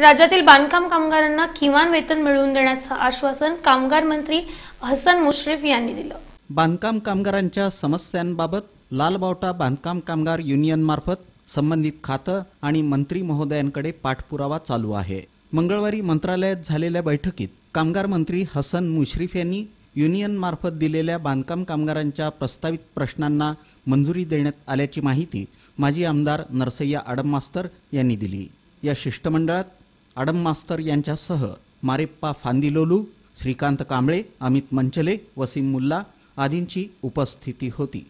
राज्यातील बांधकाम कामगारांना किमान वेतन मिळवून देण्याचं आश्वासन कामगार मंत्री हसन मुश्रीफ यांनी दिलं बांधकाम कामगारांच्या समस्यांबाबत लालबावटा बांधकाम कामगार युनियनमार्फत संबंधित खातं आणि मंत्री महोदयांकडे पाठपुरावा चालू आहे मंगळवारी मंत्रालयात झालेल्या बैठकीत कामगार मंत्री हसन मुश्रीफ यांनी युनियनमार्फत दिलेल्या बांधकाम कामगारांच्या प्रस्तावित प्रश्नांना मंजुरी देण्यात आल्याची माहिती माजी आमदार नरसय्या आडममास्तर यांनी दिली या शिष्टमंडळात आडम मास्तर यांच्यासह मारेप्पा फांदिलोलू श्रीकांत कांबळे अमित मंचले वसीम मुल्ला आदींची उपस्थिती होती